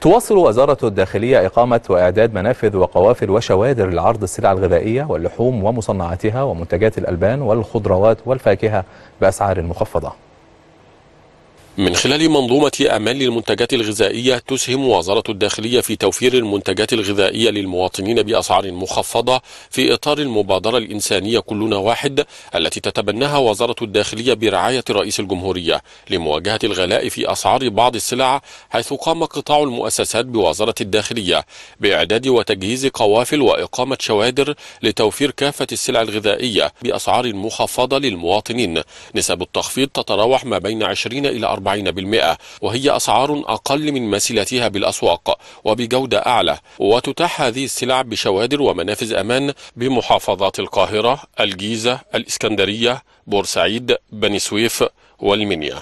تواصل وزارة الداخلية إقامة وإعداد منافذ وقوافل وشوادر لعرض السلع الغذائية واللحوم ومصنعاتها ومنتجات الألبان والخضروات والفاكهة بأسعار مخفضة من خلال منظومة أمان للمنتجات الغذائية تسهم وزارة الداخلية في توفير المنتجات الغذائية للمواطنين بأسعار مخفضة في إطار المبادرة الإنسانية كلنا واحد التي تتبناها وزارة الداخلية برعاية رئيس الجمهورية لمواجهة الغلاء في أسعار بعض السلع حيث قام قطاع المؤسسات بوزارة الداخلية بإعداد وتجهيز قوافل وإقامة شوادر لتوفير كافة السلع الغذائية بأسعار مخفضة للمواطنين نسب التخفيض تتراوح ما بين 20 إلى 40 وهي أسعار أقل من مثيلتها بالأسواق وبجودة أعلى وتتاح هذه السلع بشوادر ومنافذ أمان بمحافظات القاهرة الجيزة الإسكندرية بورسعيد بني سويف والمنيا